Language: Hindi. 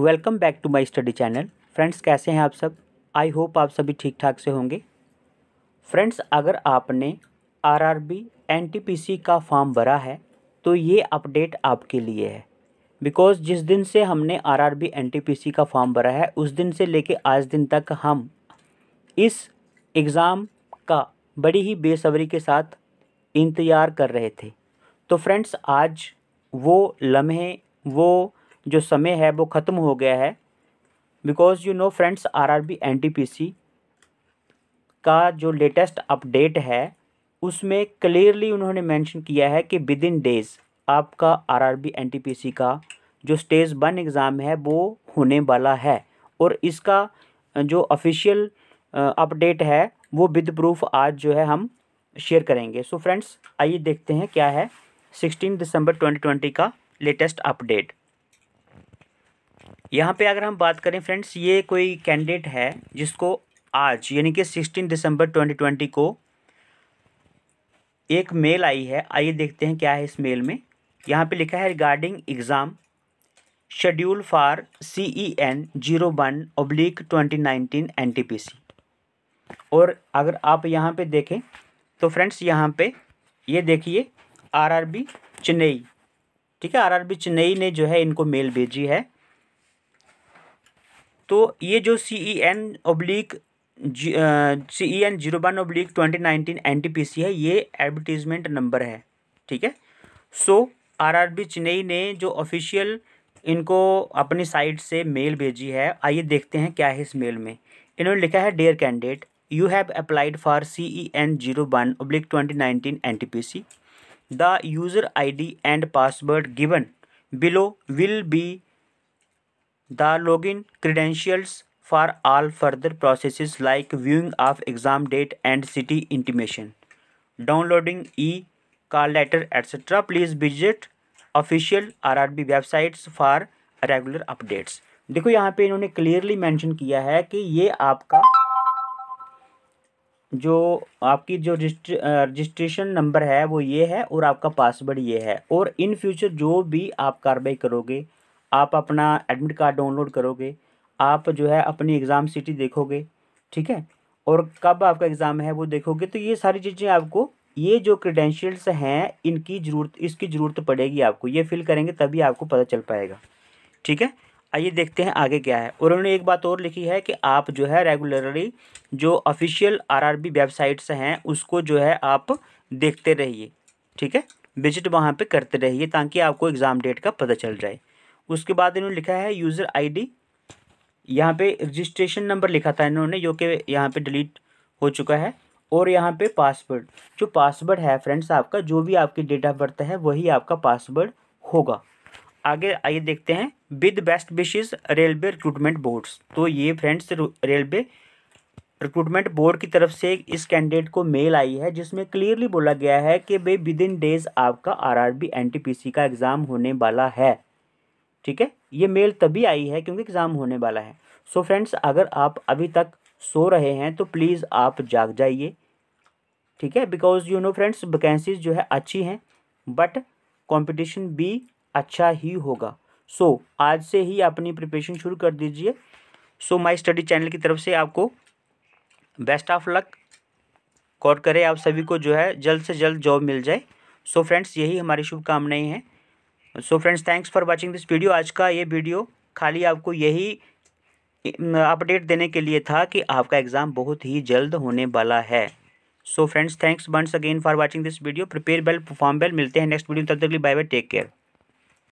welcome back to my study channel friends कैसे हैं आप सब आई होप आप सभी ठीक ठाक से होंगे फ्रेंड्स अगर आपने आरआरबी एनटीपीसी का फॉर्म भरा है तो ये अपडेट आपके लिए है बिकॉज जिस दिन से हमने आरआरबी एनटीपीसी का फॉर्म भरा है उस दिन से लेके आज दिन तक हम इस एग्ज़ाम का बड़ी ही बेसब्री के साथ इंतज़ार कर रहे थे तो फ्रेंड्स आज वो लम्हे वो जो समय है वो ख़त्म हो गया है because you know friends RRB NTPC का जो लेटेस्ट अपडेट है उसमें क्लियरली उन्होंने मेंशन किया है कि विद इन डेज़ आपका आरआरबी एनटीपीसी का जो स्टेज वन एग्ज़ाम है वो होने वाला है और इसका जो ऑफिशियल अपडेट है वो विद प्रूफ आज जो है हम शेयर करेंगे सो फ्रेंड्स आइए देखते हैं क्या है सिक्सटीन दिसंबर ट्वेंटी ट्वेंटी का लेटेस्ट अपडेट यहाँ पे अगर हम बात करें फ्रेंड्स ये कोई कैंडिडेट है जिसको आज यानी कि सिक्सटीन दिसंबर ट्वेंटी ट्वेंटी को एक मेल आई है आइए देखते हैं क्या है इस मेल में यहाँ पे लिखा है regarding exam schedule for C E N zero one oblique twenty nineteen N T P C और अगर आप यहाँ पे देखें तो फ्रेंड्स यहाँ पे ये देखिए आरआरबी चेन्नई ठीक है आरआरबी चेन्नई ने जो है इनको मेल भेजी है तो ये जो C E N oblique C E N zero one oblique twenty nineteen N T P C है ये एडवर्टीजमेंट नंबर है ठीक है so R R B Chennai ने जो ऑफिशियल इनको अपनी साइट से मेल भेजी है आइए देखते हैं क्या है इस मेल में इन्होंने लिखा है dear candidate you have applied for C E N zero one oblique twenty nineteen N T P C the user I D and password given below will be the login credentials for all further process like viewing of exam date and city intimation downloading e call letter etcetera please visit official R R B websites for regular updates देखो यहाँ पर इन्होंने क्लियरली मैंशन किया है कि ये आपका जो आपकी जो रजिस्ट्रेशन नंबर है वो ये है और आपका पासवर्ड ये है और इन फ्यूचर जो भी आप कार्रवाई करोगे आप अपना एडमिट कार्ड डाउनलोड करोगे आप जो है अपनी एग्ज़ाम सिटी देखोगे ठीक है और कब आपका एग्ज़ाम है वो देखोगे तो ये सारी चीज़ें आपको ये जो क्रीडेंशियल्स हैं इनकी ज़रूरत इसकी ज़रूरत पड़ेगी आपको ये फिल करेंगे तभी आपको पता चल पाएगा ठीक है आइए देखते हैं आगे क्या है और उन्होंने एक बात और लिखी है कि आप जो है रेगुलरली जो ऑफिशियल आरआरबी वेबसाइट्स हैं उसको जो है आप देखते रहिए ठीक है विजिट वहाँ पे करते रहिए ताकि आपको एग्ज़ाम डेट का पता चल जाए उसके बाद इन्होंने लिखा है यूज़र आईडी यहाँ पे रजिस्ट्रेशन नंबर लिखा था इन्होंने जो कि यहाँ पे डिलीट हो चुका है और यहाँ पे पासवर्ड जो पासवर्ड है फ्रेंड्स आपका जो भी आपकी डेट ऑफ बर्थ है वही आपका पासवर्ड होगा आगे आइए देखते हैं with best wishes railway recruitment boards तो ये फ्रेंड्स रेलवे रिक्रूटमेंट बोर्ड की तरफ से इस कैंडिडेट को मेल आई है जिसमें क्लियरली बोला गया है कि भाई विद इन डेज आपका आरआरबी एनटीपीसी का एग्ज़ाम होने वाला है ठीक है ये मेल तभी आई है क्योंकि एग्ज़ाम होने वाला है सो so फ्रेंड्स अगर आप अभी तक सो रहे हैं तो प्लीज़ आप जाग जाइए ठीक है because you know friends vacancies जो है अच्छी हैं बट कंपटीशन भी अच्छा ही होगा सो so, आज से ही अपनी प्रिपरेशन शुरू कर दीजिए सो माय स्टडी चैनल की तरफ से आपको बेस्ट ऑफ लक कॉल करें आप सभी को जो है जल्द से जल्द जॉब मिल जाए सो so, फ्रेंड्स यही हमारी शुभकामनाएं हैं so friends thanks for watching this video आज का ये वीडियो खाली आपको यही अपडेट देने के लिए था कि आपका एग्ज़ाम बहुत ही जल्द होने वाला है so friends thanks once again for watching this video prepare well perform well मिलते हैं नेक्स्ट वीडियो तब तक लिए बाय बाय टेक केयर